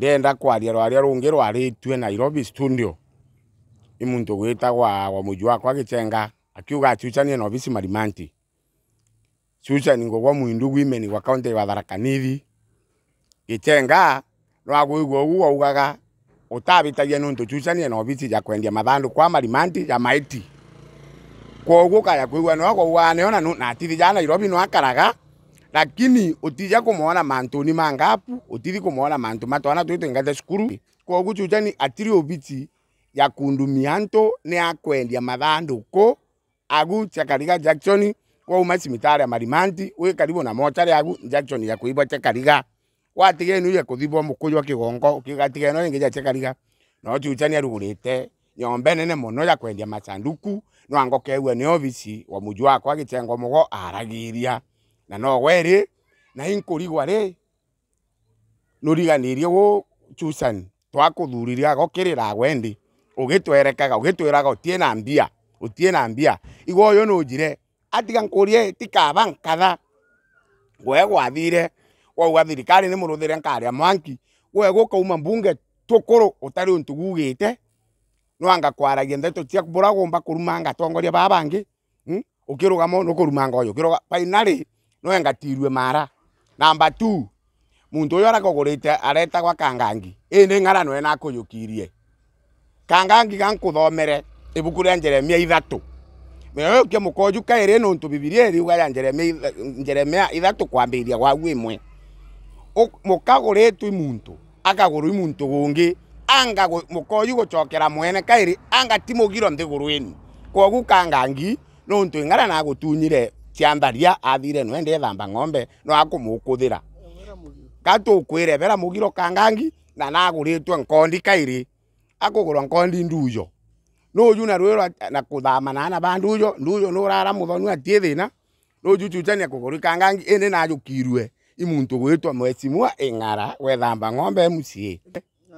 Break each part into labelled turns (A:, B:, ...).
A: ndenda kwaria rwaria rungi rwaritue nairobi studio i muntu gwitagwa wa muji wakwa gichenga akiuga achuchanie na ofisi marimanti chuchani ngogwa mwindu gwimeni gwa kaunti ya tharaka nithi gichenga rwagwigua ugu waugaga utabitagia nuntu chuchanie na ofisi ja kwendia mathandu kwa marimanti ya maiti koguo kaya kwigua no gwa wane ona ja nairobi no lakini utija kumuona mantu ni mangapu utiri kumuona mantu mato matwana tuitu ingate kwa kuchu ujani atiri obiti ya kundu mianto ni madhando ko agu chakariga jacksoni kwa uma mitare ya marimanti uwe karibu na mochari agu jacksoni ya kuhibwa chakariga kwa watigenu ya kuthibu wa kuthibwa mukuyo kigongo ukigatigeno ingi ya chakariga na uchu ujani ya rugulete nyombe nene mono ya kwendia masanduku no angokewe ni ofisi wa muju wakwa gitengo mugo aragiria na no weri na inkurigwa ri no nuriganirie gu chusan twakuthurire agokirira agwendi ugitwerekaga ugitwiraga utie na mbia utie na mbia yo no jire atiga nkurie tikaba nkatha gwe gwathire wauga thirikari ni muruthire nkaria mwanki gwe gukauma mbunge tukuru utari untu gugite no anga kwaragia ndeto cia buragumba kurumanga tongoria babangi hmm? ukirugama nukurumanga oyo ukiruga finally no engatirwe mara namba 2 mundu uyu arakogurite aretagwa kangangi ii ni ng'arano ena akuyukirie kangangi gankuthomere ibuku ria njeremia ithatu meoyokia mukonju kairi nuntu bibilia iriuga ya njeremia njeremia ithatu kwambiria gwau imwe mukaguritwi muntu akagurwi muntu gungi anga mukonju gucokera mwene kairi anga ti mugiro nthiguru inu koguo kangangi nuntu ing'arana agutunyire ti athire no ende thamba ng'ombe no akumukuthira kwire vera mugiro kangangi na naguritwe nkondi kairi akugurwa nkondi ndujo nuju na rwirwa na kuthama nana ba ndujo ndujo nurara muthonu atie no juju tani kuguru kangangi ene na jukirwe imuntu gwitwa engara we thamba ng'ombe mucii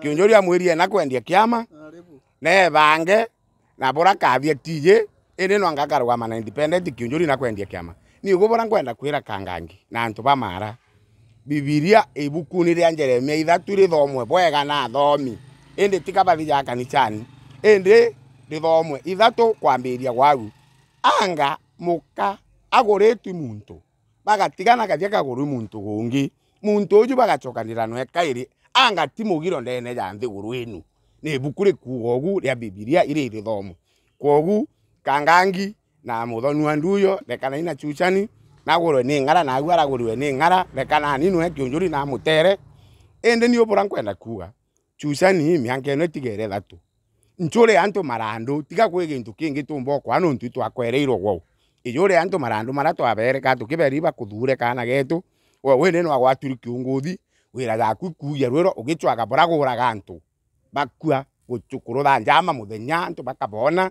A: kionjoria mwiri na kwendia kiama nebange na bura kathie tije ene no ngakarwa mana independent kiunjuri na kwendia kiama ni ugubora ngwenda kwira kangangi na antu ba bamara bibilia ibukuni ria njeremia ithatu thomwe bwega na thomi ende tika indi tikabathija kanichani indi rithomwe ithatu kwambiria gwagu anga muka agoretu muntu bagatigana gathia kagurwi muntu gungi muntu uju bagacokanira no ekairi anga timugiro ndene ya nthiguru inu ni ibuku kuogu ya ria ire ri irithomwe kuogu kangangi na muthoni wa nduyo rekana ina chuchani nagurwe ni ng'ara na agwara aragurwe ni ng'ara rekana ninwe kionjuri na mutere ende ni ubura nkwenda kuga chuchani mi anke no tigere thatu nchure antu marandu tiga kwe gintu kingi tumbo kwa no nuntu twakwereirwo gwau ijure antu marandu mara twabereka tukiberi bakuthure kana getu we wene no agwaturi kiunguthi wira ga yaku kuya rwiro ugicwaga boraguraga antu bakua gucukurutha njama muthenya antu bakabona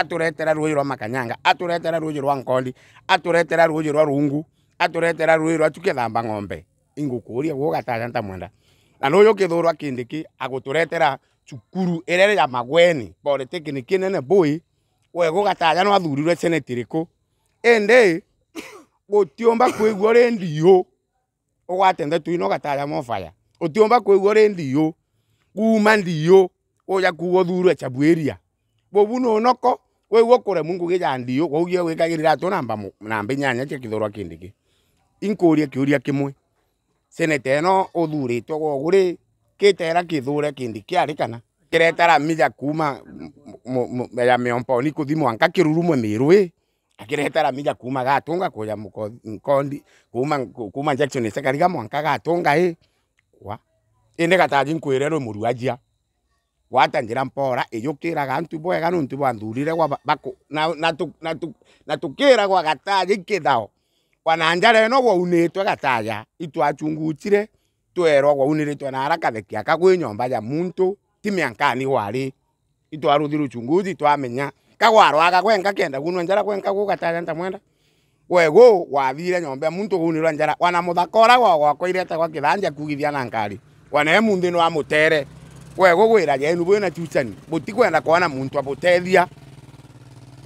A: aturetera ruyi rwa makanyanga aturetera ruyi rwa nkoli aturetera ruyi rwa rungu aturetera ruyi rwa tukethamba ng'ombe ingukuria gugatanya ntamwenda na nuyu kithurwa kindiki aguturetera cukuru irere ya magweni polytechnic nene bui we gugatanya no athurirwe senate riku indi gutiumba kwigua ri ndiu ugwatende tuino gatanya mofaya utiumba kwigua ri kuuma ndiu uya kuuga uthurwe chabueria bobu nunoko we gokore mungu geja gijandio gogio gwikagirira tu namba namba nyanya kia kithurwa kindiki inkuria kiuria kimwe senete eno uthuritwo goguri gitera kithure kindi kiarikana kiretara mija kuma ya miomponi kuthi mwanka kirurumwe mirwi akiretara mija kuma gatunga kuya mkondi kuma kuma Jackson sekariga mwanka gatunga i kwa inde gataji nkwire rwe murwajia gwatandira mpora iyukira gantu bwega nuntu bwanthurire gwa bako na na tu, na, tu, na tu kira gwa gataja ikithao wana njara eno gwa unitwe gataja itwachunguchire twerwa gwa uniritwe na araka thekia kagwe nyomba ya muntu timi ti miankani wari itwaruthiru chunguzi twamenya kagwarwaga gwenka kenda gunwa njara gwenka gugataja ntamwenda wego wathire nyombe muntu gunirwa njara wana muthakora gwa gwa gwakwa irete gwa kithanja kugithia na nkari wana emunthi no amutere we gugwira yenu bwina tucani butikwenda kwana muntu abutethia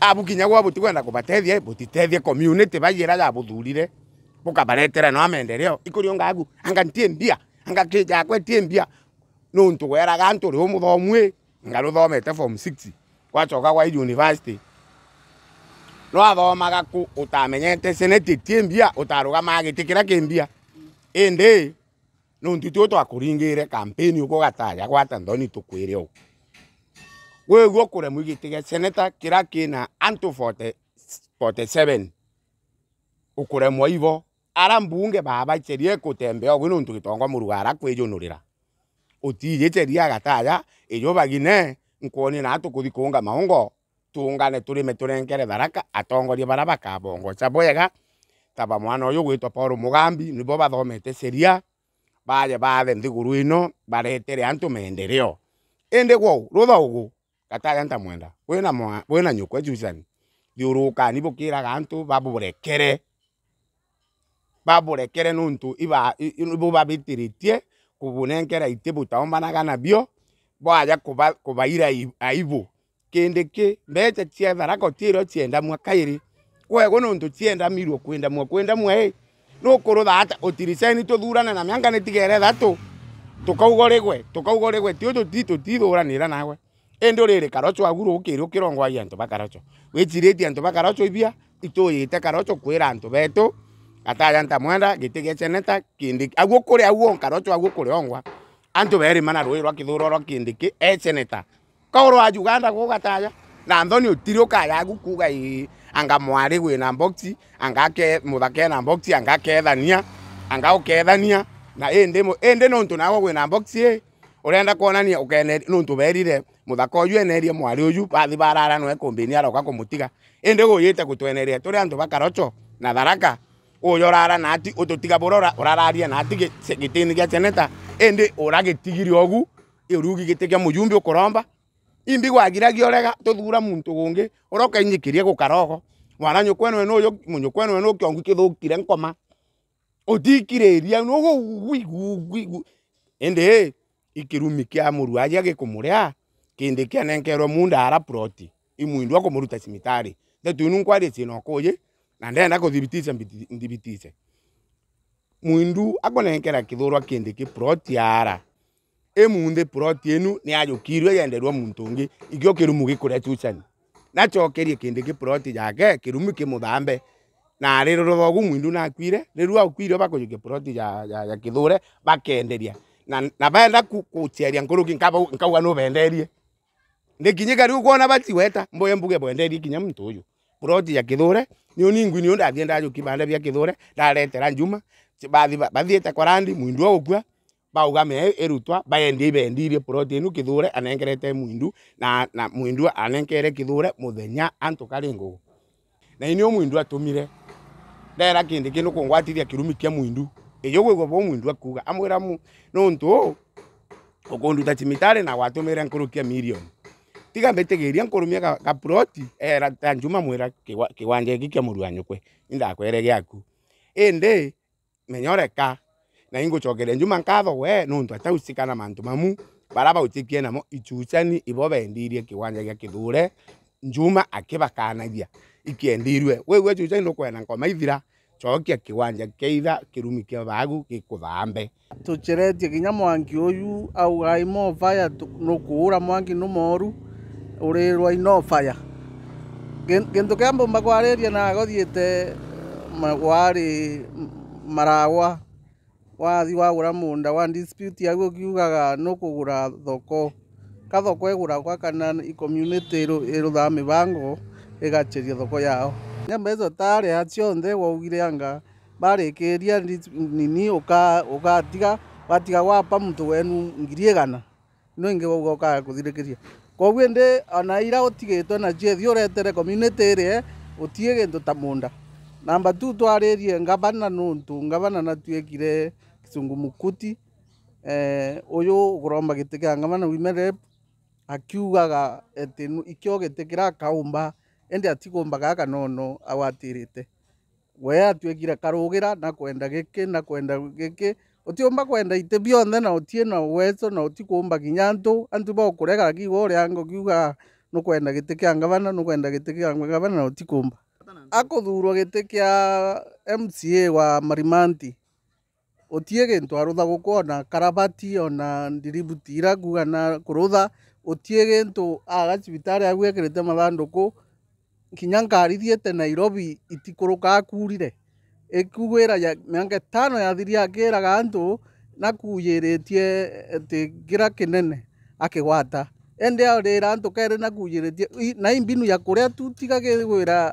A: abukinya gwa butikwenda kubatethia butitethie community bayira ya buthurire bukabaretera no amendereo ikurio ngagu anga ntie mbia anga kija kwa tie mbia no nuntu gweraga antu ri umuthomwe nga thomete form 6 kwa choka kwa university no athomaga ku utamenyete senate tie mbia utaruga magitikira kimbia indi nontu tå twakåringä kampeni å ko gwata ndoni tå kwä re guo kå remwo seneta kä ra kä 47 å kå ara mbunge baba icherie gå tembea å guo nontu gä tongo må rugara kwä njå bagine nkuonie na tå kå thi kå nga maångo tå tharaka atongorie bara bakabongoca bwega ta bamwana å yå paul må gambi bathomete ceria baye bathe nthiguru ino baretere antu mendereo indi gwou rutha ugu gataya ntamwenda wina wina nyukwa jusani thiurukani bukiraga antu baburekere baburekere nuntu iba bubabitiritie kubunenkera iti butaombanaga nabio bwaja kuba kubaira aibu kindi ki mbecha cia tharako tirio chiendamwa kairi kwegwo nuntu chiendamirwo kwendamwa kwendamwa ii nukuru thata utiriceni tuthurane na mianga nä tigere thatu tukauga rä gwe tukauga rä gwe ti tutithå ranä ra nawe ä ndå rä rä karoco agurå kä rä å kä rongoagia antå ibia itå yä te karoco kwä ra antå nta mwenda gä tä gä aguo kå aguo karoco aguo kå ongwa antå berä mana rå ä rwa kä thå rorwa kä ndä kä e uganda gå gataya na thoni utiri tirä å kaya anga mwari wina box angake muthake na box angakethania angaukethania na indi indi nuntu nawe wina box ii urenda kuonania ukeneri nuntu berire muthako uyu enerie mwari uyu bathi barara no ekumbini aroka kumutiga indi guyite gutweneria turi antu bakarocho na tharaka uyu urara nati ututiga burora urararia nati gitini gia seneta indi uragitigirie ogu irugi gitigia muyumbi ukuromba imbi gwagiragia orega tuthura muntu gungi uroka inyikirie gukarogo mwana nyokwenu eno yo munyokwenu eno kiongu kithukire nkoma utikiriria no gwigwigwi ende ikirumi kia murwaji agikumuria kindi kianenkerwe munda ara proti imwindwa kumuruta cimitari ndetuinu nkwarie cina ukuyi na ndenda kuthibitisa nthibitise mwindu akonenkera kithurwa kindi ki proti ara emunde proti enu ni ayukirwe yenderwa muntu ungi ikio kirumu gikuria chucani nachokerie kindi ki proti jake kirumu kimuthambe na riru rå thogu mwindu nakuire rä ru akuire bakå proti ya, ya, ya kithure bakenderia na, na baenda gå ceria ngå rå ki nkauga no benderie nä kinyä rä kuona kuona batiweta mboye mbuge bwenderie kinya muntu uyu proti ya kithure nä å ni nä å ndathiä ndajuki bande bia kithure ndaretera njuma bathiä te kwarandi mwindu å gukua bauga me erutwa baendi bendirie protein kithure anengerete mwindu na na mwindu anenkere kithure muthenya antukari na ini mwindu atumire ndera kindi kindu kungwatithia kirumi kia mwindu iyo gwigwa bo mwindu akuga amwira mu nuntu ukunduta cimitari na gwatumire nkurukia milioni tiga mbitigiria nkurumia ka, ka proti era ta mwira kiwanja iki kia murwa nyukwe indakwere giaku indi menyoreka na ingucokeria njuma nkava we nuntu atausikana mantu mamu bara bautikie namo ichuchani ibo bendirie kiwanja gia kithure njuma akibakanagia ikiendirwe wewe ichuchani nukwena ngoma ithira cokia kiwanja keitha kirumi kia bagu gikuthambe tucheretie ginya mwangi uyu augai mobaya
B: nukuura mwangi numoru urirwa inobaya gintu kia mbumba kwariria na gothiete magwari maragwa wathi wagura munda wa dispute yaguo kiugaga no kugura thoko kathoko eguragwa kana community iruthaa mibango igacheria thoko yao nyamba icio taria ciothe waugire anga barikiria nini ugatiga watiga wapa muntu wenu ngiri igana no ingi wauga ukaya kuthirikiria koguo indi ona ira utigitwe na ciethia uretere community irie utie gintu ta munda namba tu twaririe ngabana nuntu ngabana natuekire Sungu Mukuti uyu eh, guromba giti kiangamana women rep akiugaga ati ikio giti kira kaumba indi atigumbaga kanono awatirite we atuikire karugira na kwenda giki na kwenda giki utiumba kwenda ite bionthe na utie na uweso na utikumba kinya antu antu bokuregara kiuga uria ngo kiuga nukwenda giti kia ngavana nukwenda giti kia ngavana na utikumba akuthurwo giti kia MCA wa Marimanti utie gintu arutha gukona karabati ona ndiributi ira nguga na kurutha utie gintu aga cibitari agwekirite mathanduku nginya ngari thiete nairobi itikurukaa kurire ikugwira ya mianka tano yathiria akiraga antu nakuyiritie ati kira kinene akigwata ende arira antu kere nakuyiritie na imbinu ya kuria tu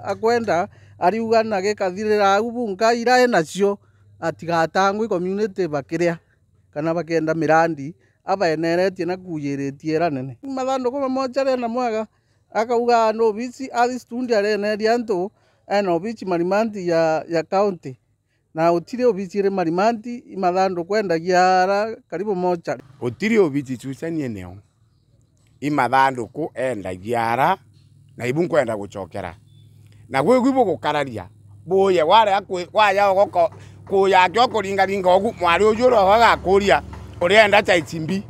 B: akwenda ariuga na gikathirira au bunga ira enacio atigatangwi community bakiria kana bakenda mirandi aba eneretie na kuyiritie ranene mathandu mathanduku mamoja rena mwega akauga no bici athi stundi na dianto eno obici marimanti ya ya county na utire obici re
A: marimanti mathanduku kwenda giara karibu mocha utire obici cucani eneo imathanduku enda giara na ibu nkwenda kuchokera na gwi gwibu gukararia buye ware waya goko kuya kyo ringa ogu mwari uyu roho agakuria urienda cha itimbi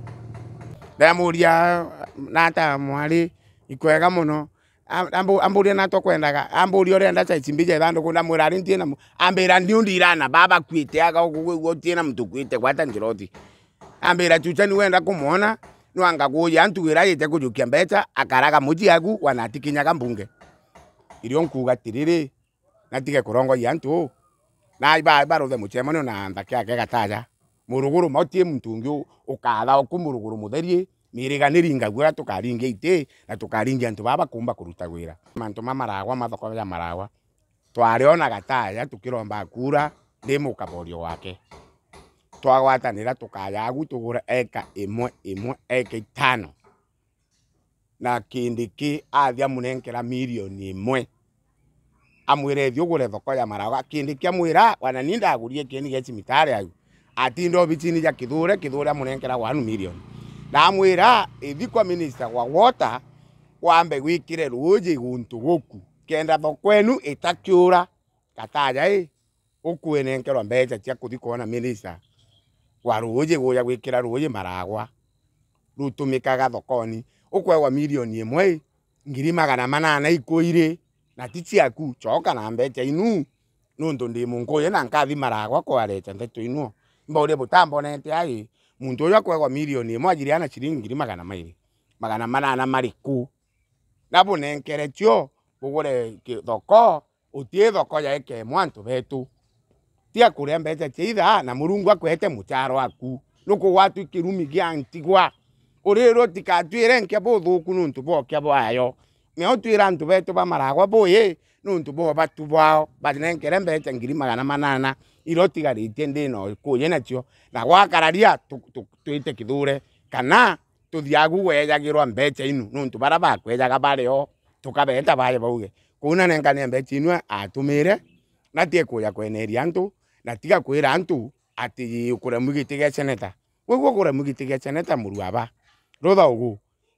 A: ndamuria nata mwari ikwega muno ambu ambu amburia nato kwendaga amburia urienda cha itimbi ja ithandu kunda mwira ari ntie namu ambira undi irana baba kwite aga uguo tie na mtu kwite gwata njiroti ambira chucha ni wenda kumwona nwanga kuya ntugira yite kujukia mbeta akaraga muji yagu wanatikinyaga mbunge irio nkuga tiriri natige kurongoria ntu na iba iba ruthe na ona kya ake gataja muruguru mautie mtungi ukatha oku muruguru mutherie miriganiri ngagu ria tukaringia ite na tukaringia antu baba kumba kuruta wira mantu ma maragwa mathoko ya maragwa twarionaga gataya tukiromba kura ndi mukaborio wake twagwatanira tukayagu tugura eka imwe imwe eka itano na kindi ki athia munenkera milioni imwe amwire thio gure thoko ya maraga kindi kya mwira wana ninda agurie kindi ya chimitare ayu atindo bitini ya kidhure kidhure amunengera 1 million na amwira ithi kwa minister wa water kwambe gwikire ruji guntu guku kenda thokwenu itakiura kataja i ukuenenkerwa mbeca cia kuthi kona minister wa ruji guya gwikira ruji maragwa rutumikaga thokoni ukwegwa milioni imwe ngiri magana manana ikuiri na ti aku coka na mbeca inu nuntu ndi mungu munkuyu na nkathi maragwa kwareca ndeto inuo mbaure butambonete ai muntu kwa kwa milioni imwe ajiri ana ciringi ngiri magana mairi magana manana mariku na bunenkere cio bugure doko utie doko ya yaike muantu betu tia kuria mbeca cia ithaa na murungu akwete mucharo aku nuku watu kirumi gia ntigwa urirwo tikatwire nkia buthuku nuntu bwokia bwayo meo antu betu bamaragwa buyi nuntu bo batu bwao banengere mbecha ngiri magana manana iro ndino kuye nacio na gwakararia twite kithure kana tuthiagu wejagirwa mbecha inu nuntu bara bakwejaga bare o tukabeta baye kuna nengania mbecha inu e, atumire na kuya kweneria antu na kwira antu ati ukure mugiti seneta weguo kure mugiti seneta muru rutha ugu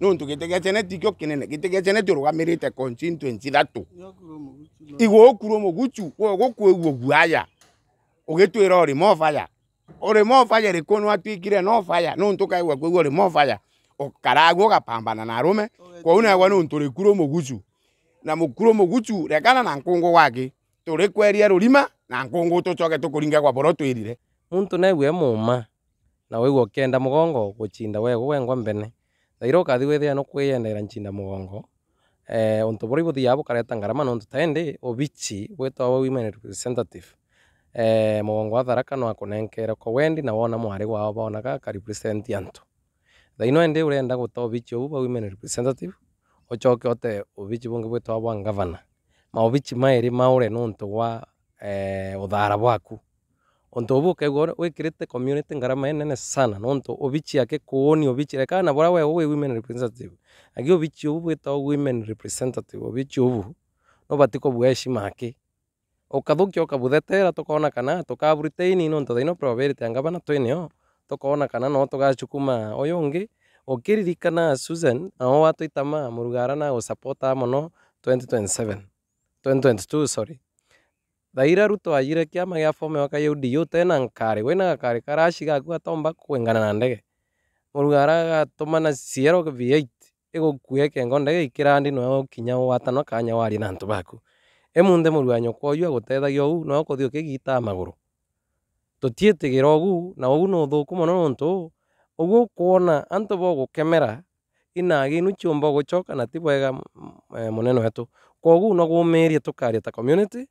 A: nuntu gitegecyene tikio kinene gitegecyene tirugamirite konchintu enchithatu igwokura omoguchu gogokwigwo guaya ugitwira uri mo fire uri mo fire rikono atwikire no fire nuntu kaigwa kwigwo uri mo fire ukaragwo gapambana na arume kwau nagwa nuntu rikura omoguchu na mukura omoguchu rekana na nkungu gwake turikweria rurima na nkungu tucoke tukuringe gwa boro twirire
C: muntu naigwe muma na wigwo kenda mugongo guchinda wegwo wengwa mbene thairoka thiwithia no kwiyendera nchinda mugongo eh untu buri buthiaa bukareta ngarama nontu taindi ubichi bwitagwa women representative eh mugongo wa tharaka no akunenkere ko wendi na wona mwari wao bonaga ka represent antu thaino ndi urenda guta ubichi ubu women representative ochoke ote ubichi bungi bwitagwa bwa ma obichi mairi maure nonto wa eh uthara bwaku onto obuke gore wikirite community ngarama enene sana nonto obichi yake kuoni obichi reka na bora we we women representative agi obichi obu bwetao women representative obichi obu no batiko bweshi make okathukia okabuthetera tukona kana tukaburiteini nonto thaino probability angabana twineo tukona kana no tugachukuma oyo ongi Susan aho watwitama murugara na gusupporta mono 2027 2022 sorry thaira ruto ajire kiama gia fome waka yeu ndiyo tena nkari wina gakari karashi gaku gatomba kwengana na ndege muruga aragatũmana ciero v8 ĩgũkua kengo ndege ikirandi no kinya watanwa kanya wari na antu baku emunde muruga kwa uyu agutethagia ou no ũkũthiĩ ũkĩgita magũrũ tũtiĩtĩgĩra ũgu na ũgu no ũthũku mũno nũntũ ũgu ũkuona antu bogũkemera inaginu ciũmba ũgũcoka na ti bwega eh, mũnene kwa kwogu no gwũmĩrie tũkaria ta community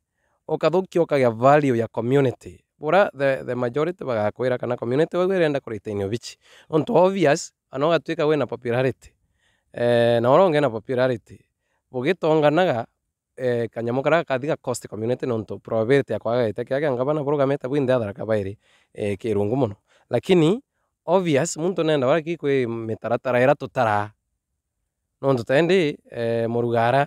C: ukathukia ukagia value ya community bura the, the majority bagakwira kana community wau irenda kuritainio bichi on to obvious ano anogatuika wina popularity eh, na oronge eh, na popularity bugitonganaga eh, kanyamukara karia gathiga cost community non to probability akwa ya kwaga gitekia kia ngabana burugamete bwinthe atharaka bairi eh, kirungu muno lakini obvious muntu nenda bara kikwi mitaratara ira tutara to tendi eh, murugara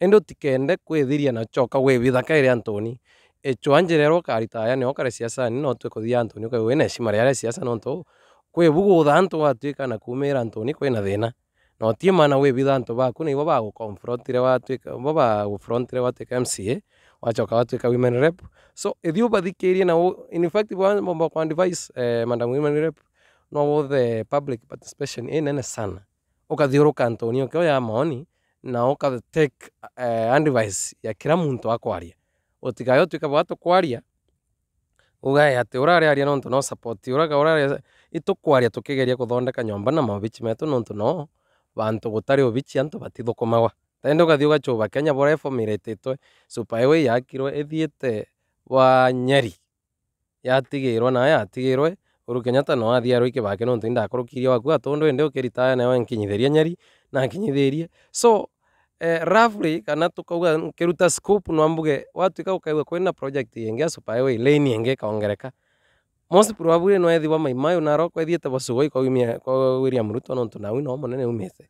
C: indi utikende kwithiria na antoni uchoka wi bithaka iri antuni echwa njirerwa ukaritaya nio ukare ciacani no antoni utue kuthia antuni ukauga wina heshima riaria ciaca nontu kwibugutha antu watuika na kumira antuni kwina thina na utie mana wibitha antu baku na ibo bagukonfrontire watuika bo bagufrontire watuika mca wachoka watuika women rep so ithi ubathikirie na in fact bomba kwa advice eh, madam women rep no wothe public participation inene sana ka antoni ukathiuruka antuni ukioya maoni na uka take uh, advice ya kila muntu akwaria utigayo tuika bwatu kwaria ugae ati uraria aria nontu no support uraga uraria itukwaria tukigeria kuthondeka nyomba na mabichi metu nontu no bantu gutari ubichi antu batithukumagwa tende ugathi ugachuba Kenya bora ifomiretitwe superhighway yakirwe ithiete wa Nyeri na yatigirwe nayo yatigirwe Uhuru Kenyatta no athi aroike bake nontu indakurukirie waku atundu indi ukiritaya nayo nkinyithirie Nyeri na nkinyithirie so eh, roughly kana tukauga nkiruta scope no ambuge watu ka ukaiwe ko kwina project yenge ya superhighway lane yenge ka ongereka most probably no ethiwa maimayo na roko ethiete bosugoi ko wimia ko William Ruto no tuna nawe no munene umite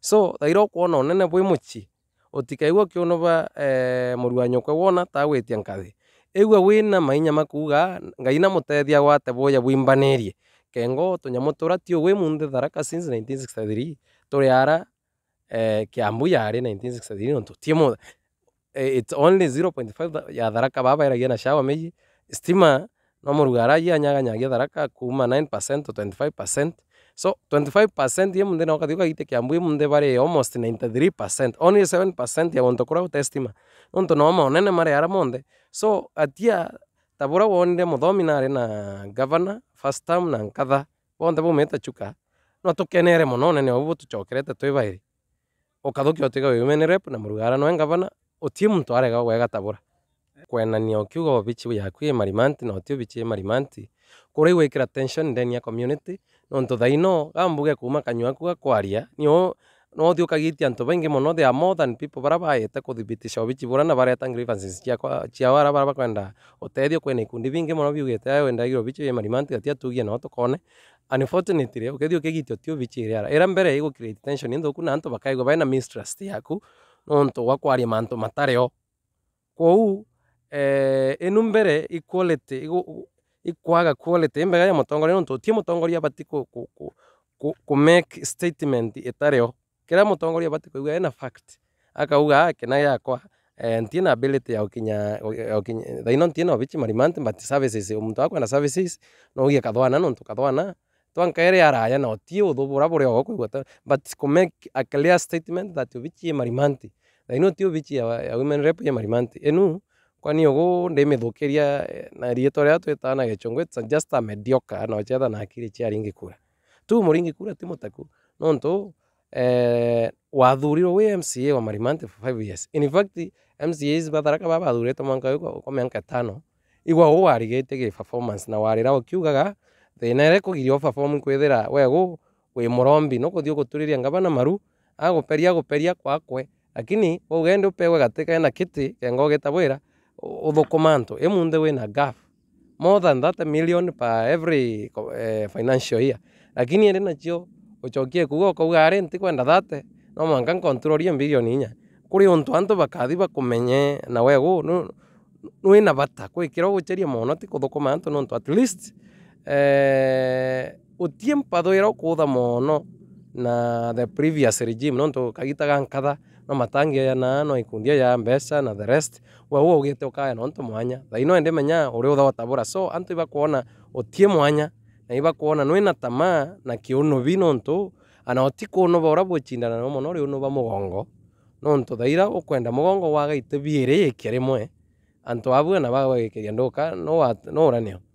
C: so thairo kwona onene bwi muchi utikaigua kiono ba eh, muri wa wona ta gwitia nkathi igua wina mainya makuga ngai na mutethia gwate boya bwimbanirie kengo tunyamu turatio wi munthi tharaka since 1963 Toreara eh, kiambu yare 1963 nontotiemo it's only 0.5 ya tharaka babairagia na shawa meji stima no murugara ya nyaga nyagia tharaka kuma 9% to 25% so 25% ye munde na wakathiuka gite kiambu ye munde bare almost 93% only 7% ya bonto kura gutestima unto no maonene mareara monthe so atia tabura wonire muthomi nare na governor first term na nkatha bonthe baumite chuka no tukenere muno nene obu tucokerete twi bairi ukathukia men rep na murugara noe ngavana otie muntu arega gwegatabura kwenania ukiuga obichi yaku i marimanti na uti obichi i marimanti kuria igwikira tension ndeni ya community nontu thaino gambuge kuma kanyuaku gakwaria nio no thi ukagitia antu baingi muno they are more than people baria baite kuthibitisha ubici buria bareta grievances ciao aria baria bakwenda utethio kwina ikundi bingi muno biugite ayo endagirwo ubici wi marima ntigatia tugie no tukone unfortunately ukethio ukigitio ti ubici iriara ira mbere igu create tension inthuku na antu bakaigua baina mistrust yaku nontu gwa mantu matario kwou eh, inu mbere equality ikwaga quality imbega ya mutongoria nontu utie mutongoria abati ku, ku, ku, make statement itario kira mutongoria bati kuiga ena fact akauga ah, kena yakwa eh, ntina ability ya ukinya ukinya thaino ntina obichi marimante but services umuntu akwa na services no uye kathwana nontu kathwana twankere araya na otie uthubura buri ogo kuigwa but to make a clear statement that obichi marimante thaino ti obichi ya, ya women rep ya marimante enu kwani ugu ndimithukiria eh, na rietwa ria twitaga na gichungu it's just a mediocre no chetha na akiri chia ringikura tu muringikura ti mutaku nontu eh, wathurirwo wi mca wa marimante for five years in fact mcas batharaka ba bathuritwo mwanka kwa mĩanka tano igwa ũ warigĩte gĩ performance na warira warĩra ũkiugaga thĩna ĩrĩa kũgirio perform kwĩthĩra wegũ wĩ mũrombi no gũthiĩ gũtũrĩria ngabana maru agũperia agũperia kwakwe lakini ũgendi ũpewe gatĩ kena kĩtĩ kengo gĩtawĩra ũthũkũmantwo ĩmunde wĩna gaf more than that a million per every uh, financial year lakini ĩrĩ nacio gucokia kuga ukauga nti ntikwenda thate no mwanka nkontrorie mbirioni ninya kuri untu antu bakathi bakumenye na wegu nwina bata kwikira uguceria mono ti kuthukuma antu nontu at least eh, utie mpathuira ukutha mono na the previous regime nontu kagitaga nkatha no matangia na no ikundia ya mbesa na the rest wa we ugite ukaya nontu mwanya thai no ndi menya uri utha utabura so antu ibakuona utie mwanya na ibakona nwina tamaa na kiunubi nontu ana utikunuba uria buchindana nao mono ba mugongo nontu thaira ukwenda mugongo wagaite biiri ikya rimwe antu abu ana bagagikiria nduka no uranio